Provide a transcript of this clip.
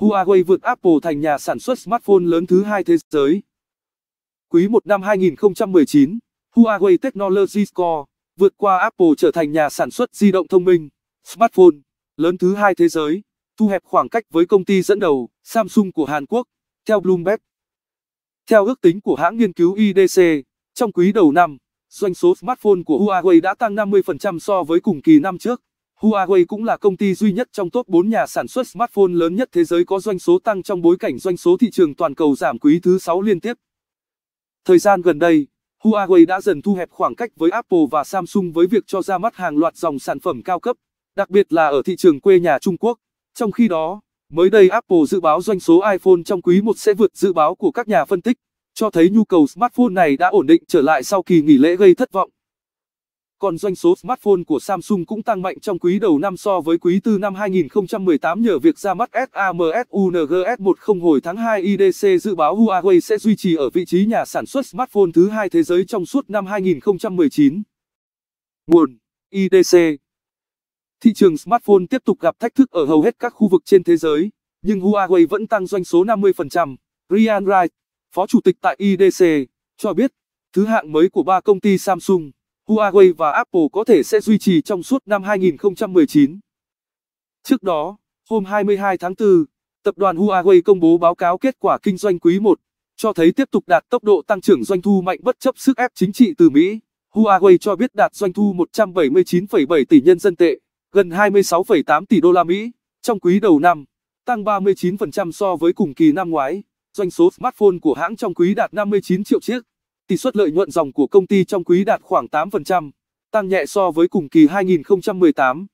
Huawei vượt Apple thành nhà sản xuất smartphone lớn thứ hai thế giới. Quý 1 năm 2019, Huawei Technology Score vượt qua Apple trở thành nhà sản xuất di động thông minh, smartphone lớn thứ hai thế giới, thu hẹp khoảng cách với công ty dẫn đầu Samsung của Hàn Quốc, theo Bloomberg. Theo ước tính của hãng nghiên cứu IDC, trong quý đầu năm, doanh số smartphone của Huawei đã tăng 50% so với cùng kỳ năm trước. Huawei cũng là công ty duy nhất trong top 4 nhà sản xuất smartphone lớn nhất thế giới có doanh số tăng trong bối cảnh doanh số thị trường toàn cầu giảm quý thứ 6 liên tiếp. Thời gian gần đây, Huawei đã dần thu hẹp khoảng cách với Apple và Samsung với việc cho ra mắt hàng loạt dòng sản phẩm cao cấp, đặc biệt là ở thị trường quê nhà Trung Quốc. Trong khi đó, mới đây Apple dự báo doanh số iPhone trong quý 1 sẽ vượt dự báo của các nhà phân tích, cho thấy nhu cầu smartphone này đã ổn định trở lại sau kỳ nghỉ lễ gây thất vọng. Còn doanh số smartphone của Samsung cũng tăng mạnh trong quý đầu năm so với quý tư năm 2018 nhờ việc ra mắt SAMSUNGS10 hồi tháng 2 IDC dự báo Huawei sẽ duy trì ở vị trí nhà sản xuất smartphone thứ hai thế giới trong suốt năm 2019. Nguồn IDC Thị trường smartphone tiếp tục gặp thách thức ở hầu hết các khu vực trên thế giới, nhưng Huawei vẫn tăng doanh số 50%. Ryan Wright, phó chủ tịch tại IDC, cho biết, thứ hạng mới của ba công ty Samsung Huawei và Apple có thể sẽ duy trì trong suốt năm 2019. Trước đó, hôm 22 tháng 4, tập đoàn Huawei công bố báo cáo kết quả kinh doanh quý 1, cho thấy tiếp tục đạt tốc độ tăng trưởng doanh thu mạnh bất chấp sức ép chính trị từ Mỹ. Huawei cho biết đạt doanh thu 179,7 tỷ nhân dân tệ, gần 26,8 tỷ đô la Mỹ trong quý đầu năm, tăng 39% so với cùng kỳ năm ngoái. Doanh số smartphone của hãng trong quý đạt 59 triệu chiếc tỷ suất lợi nhuận dòng của công ty trong quý đạt khoảng 8%, tăng nhẹ so với cùng kỳ 2018.